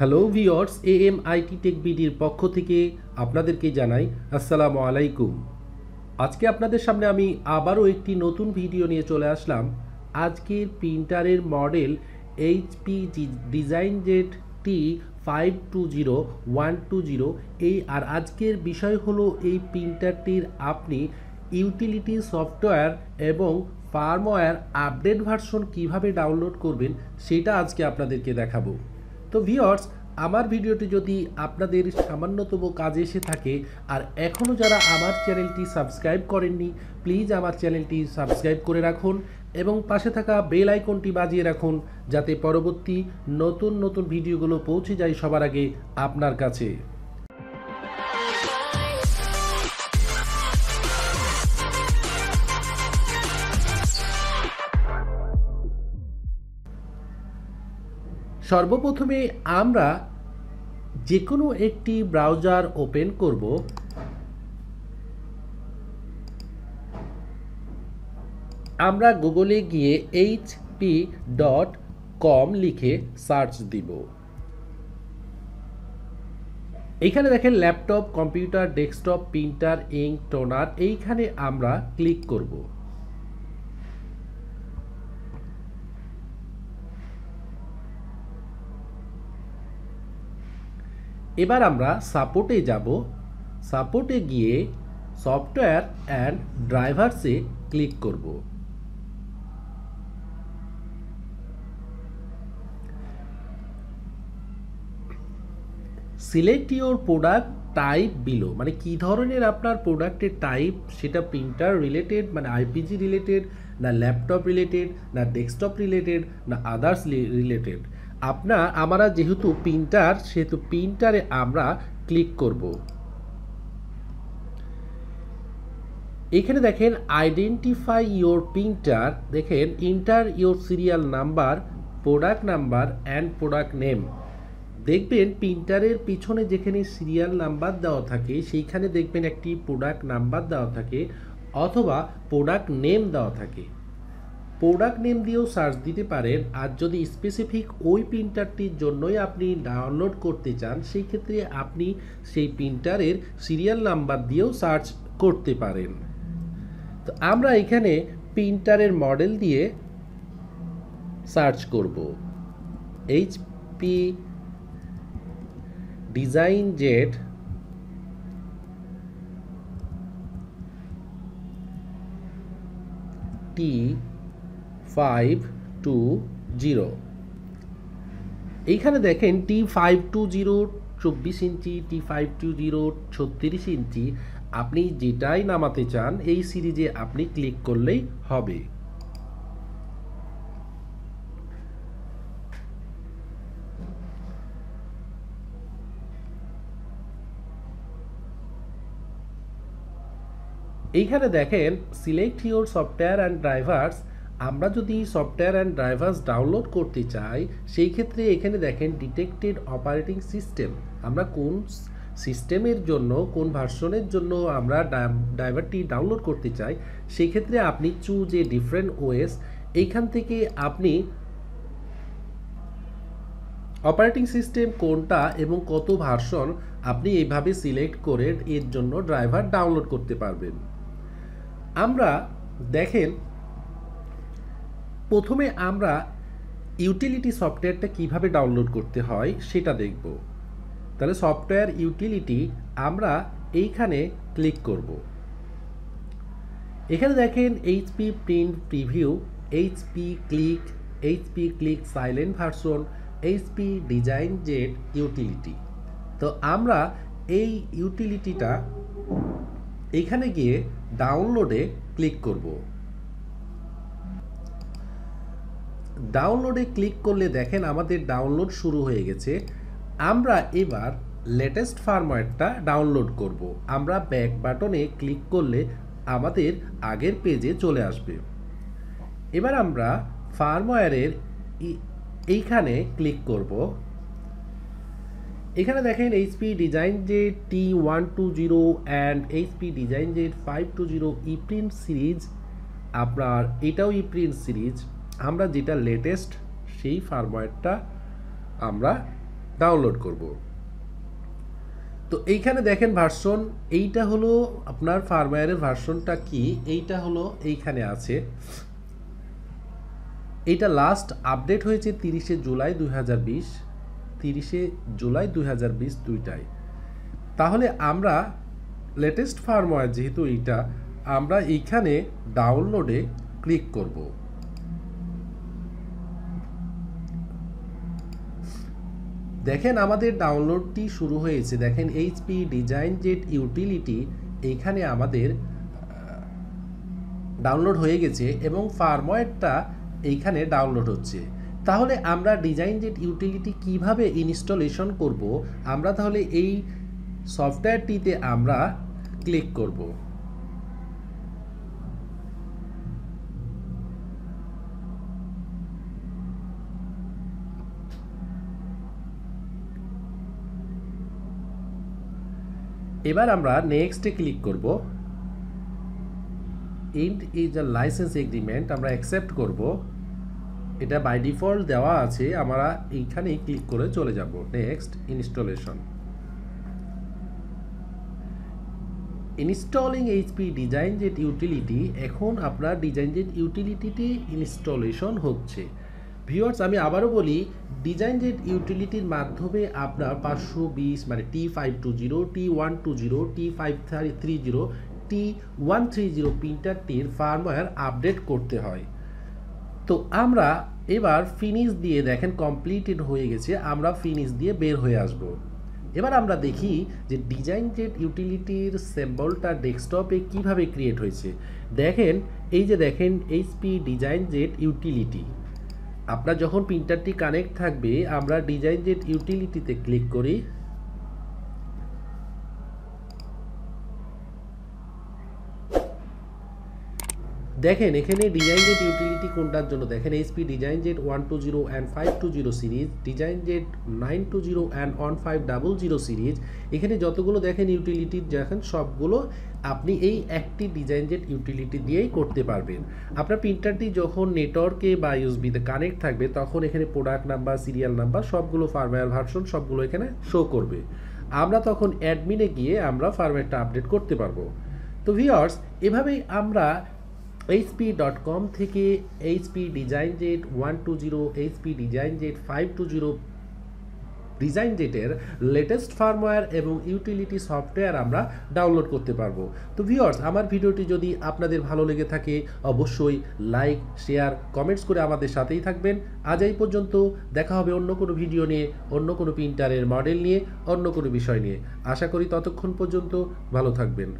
Hello viewers A M IT tech বিডির পক্ষ থেকে আপনাদেরকে জানাই আসসালামু আলাইকুম আজকে আপনাদের সামনে আমি আবারও একটি নতুন ভিডিও নিয়ে চলে আসলাম আজকের প্রিন্টারের model HP design jet T five two zero one two zero এই আর আজকের বিষয় হলো এই প্রিন্টারটির আপনি ইউটিলিটি সফটওয়্যার এবং ফার্মওয়্যার আপডেট ভার্সন কিভাবে ডাউনলোড করবেন সেটা আজকে আপনাদেরকে দেখাবো তো ভিওর্স আমার ভিডিওটি যদি আপনাদের সামান্যতম কাজে এসে থাকে আর এখনও যারা আমার চ্যানেলটি সাবস্ক্রাইব করেননি প্লিজ আমার চ্যানেলটি সাবস্ক্রাইব করে রাখুন এবং পাশে থাকা বেল আইকনটি বাজিয়ে রাখুন যাতে পরবর্তী নতুন নতুন ভিডিওগুলো পৌঁছে যায় সবার আগে আপনার কাছে সর্বপ্রথমে আমরা যে কোনো একটি ব্রাউজার ওপেন করব আমরা গুগলে গিয়ে এইচপি ডট কম লিখে সার্চ দিব এইখানে দেখেন laptop computer desktop printer ink toner এইখানে আমরা ক্লিক করবো এবার আমরা সাপোর্টে যাব সাপোর্টে গিয়ে সফটওয়্যার অ্যান্ড ড্রাইভার্সে ক্লিক করব select your product type below মানে কি ধরনের আপনার প্রোডাক্টের টাইপ সেটা প্রিন্টার রিলেটেড মানে আইপিজি রিলেটেড না ল্যাপটপ রিলেটেড না ডেস্কটপ রিলেটেড না আদার্স রিলেটেড আপনার আমরা যেহেতু প্রিন্টার সেহেতু প্রিন্টারে আমরা ক্লিক করব এখানে দেখেন আইডেন্টিফাই ইউর প্রিন্টার দেখেন enter your serial number product number and product name দেখবেন প্রিন্টারের পিছনে যেখানে সিরিয়াল নাম্বার দেওয়া থাকে সেইখানে দেখবেন একটি প্রোডাক্ট নাম্বার দেওয়া থাকে অথবা প্রোডাক্ট নেম দেওয়া থাকে প্রোডাক্ট নেম দিয়েও সার্চ দিতে পারেন আর যদি স্পেসিফিক ওই প্রিন্টারটির জন্যই আপনি ডাউনলোড করতে চান সেই ক্ষেত্রে আপনি সেই প্রিন্টারের সিরিয়াল নাম্বার দিয়েও সার্চ করতে পারেন তো আমরা এখানে প্রিন্টারের মডেল দিয়ে সার্চ করব HP design jet T five two zero এইখানে দেখেন টি ফাইভ টু জিরো চব্বিশ inch T five two zero ছত্রিশ ইঞ্চি আপনি যেটাই নামাতে চান এই সিরিজে আপনি ক্লিক করলেই হবে এইখানে দেখেন select your software and drivers আমরা যদি সফটওয়্যার অ্যান্ড ড্রাইভার্স ডাউনলোড করতে চাই সেই ক্ষেত্রে এখানে দেখেন ডিটেক্টেড অপারেটিং সিস্টেম আমরা কোন সিস্টেমের জন্য কোন ভার্সনের জন্য আমরা ড্রাইভারটি ডাউনলোড করতে চাই সেই ক্ষেত্রে আপনি চুজ এ ডিফারেন্ট ওএস এইখান থেকে আপনি অপারেটিং সিস্টেম কোনটা এবং কত ভার্সন আপনি এইভাবে সিলেক্ট করে এর জন্য ড্রাইভার ডাউনলোড করতে পারবেন আমরা দেখেন প্রথমে আমরা ইউটিলিটি সফটওয়্যারটা কিভাবে ডাউনলোড করতে হয় সেটা দেখব তাহলে সফটওয়্যার ইউটিলিটি আমরা এইখানে ক্লিক করব এখানে দেখেন HP print preview HP click HP click silent version HP design jet utility তো আমরা এই ইউটিলিটিটা এখানে গিয়ে ডাউনলোডে ক্লিক করব ডাউনলোডে ক্লিক করলে দেখেন আমাদের ডাউনলোড শুরু হয়ে গেছে আমরা এবার লেটেস্ট ফার্মওয়্যারটা ডাউনলোড করব। আমরা ব্যাক বাটনে ক্লিক করলে আমাদের আগের পেজে চলে আসবে এবার আমরা ফার্মওয়্যারের এইখানে ক্লিক করব এখানে দেখেন HP design jet T one two zero and HP design jet five two zero ePrint series আপনার এটাও ইপ্রিন্ট সিরিজ আমরা যেটা লেটেস্ট সেই ফার্মওয়্যারটা আমরা ডাউনলোড করব তো এইখানে দেখেন ভার্সন এইটা হলো আপনার ফার্মওয়্যারের ভার্সনটা কি এইটা হলো এইখানে আছে এইটা লাস্ট আপডেট হয়েছে তিরিশে জুলাই দুই হাজার বিশ তিরিশে জুলাই দুই হাজার বিশ দুইটায় তাহলে আমরা লেটেস্ট ফার্মওয়্যার যেহেতু এইটা আমরা এইখানে ডাউনলোডে ক্লিক করবো দেখেন আমাদের ডাউনলোডটি শুরু হয়েছে দেখেন এইচপি ডিজাইন জেট ইউটিলিটি এইখানে আমাদের ডাউনলোড হয়ে গেছে এবং ফার্মওয়্যারটা এইখানে ডাউনলোড হচ্ছে তাহলে আমরা ডিজাইন জেট ইউটিলিটি কিভাবে ইনস্টলেশন করব আমরা তাহলে এই সফটওয়্যারটিতে আমরা ক্লিক করব এবার আমরা নেক্সটে ক্লিক করব ইন্ট ইজ আ লাইসেন্স এগ্রিমেন্ট আমরা অ্যাকসেপ্ট করব এটা বাই ডিফল্ট দেওয়া আছে আমরা এইখানেই ক্লিক করে চলে যাব next installation installing HP design jet utility এখন আপনার ডিজাইন জেট ইউটিলিটিটি ইনস্টলেশন হচ্ছে ভিওয়ার্স আমি আবারও বলি ডিজাইন জেড ইউটিলিটির মাধ্যমে আপনার পাঁচশো বিশ মানে T five two zero T one two zero T five three zero T one three zero প্রিন্টারটির ফার্মওয়্যার আপডেট করতে হয় তো আমরা এবার ফিনিশ দিয়ে দেখেন কমপ্লিটেড হয়ে গেছে আমরা ফিনিশ দিয়ে বের হয়ে আসব এবার আমরা দেখি যে ডিজাইন জেড ইউটিলিটির সেম্বলটা ডেস্কটপে কিভাবে ক্রিয়েট হয়েছে দেখেন এই যে দেখেন এইচপি ডিজাইন জেড ইউটিলিটি আপনার যখন প্রিন্টারটি কানেক্ট থাকবে আমরা ডিজাইন জেট ইউটিলিটিতে ক্লিক করি দেখেন এখানে ডিজাইন জেট ইউটিলিটি কোনটার জন্য দেখেন HP design jet one two zero and five two zero series design jet nine two zero and one five double zero series এখানে যতগুলো দেখেন ইউটিলিটি দেখেন সবগুলো আপনি এই একটি ডিজাইন জেট ইউটিলিটি দিয়েই করতে পারবেন আপনার প্রিন্টারটি যখন নেটওয়ার্কে বা ইউসবিতে কানেক্ট থাকবে তখন এখানে প্রোডাক্ট নাম্বার সিরিয়াল নাম্বার সবগুলো ফার্মওয়্যার ভার্সন সবগুলো এখানে শো করবে আমরা তখন অ্যাডমিনে গিয়ে আমরা ফার্মওয়্যারটা আপডেট করতে পারবো তো ভিওর্স এভাবেই আমরা এইচপি ডট কম থেকে HP design jet one two zero HP design jet five two zero design জেটের লেটেস্ট ফার্মওয়্যার এবং ইউটিলিটি সফটওয়্যার আমরা ডাউনলোড করতে পারবো তো ভিওর্স আমার ভিডিওটি যদি আপনাদের ভালো লেগে থাকে অবশ্যই লাইক শেয়ার কমেন্টস করে আমাদের সাথেই থাকবেন আজ এই পর্যন্ত দেখা হবে অন্য কোনো ভিডিও নিয়ে অন্য কোনো প্রিন্টারের মডেল নিয়ে অন্য কোনো বিষয় নিয়ে আশা করি ততক্ষণ পর্যন্ত ভালো থাকবেন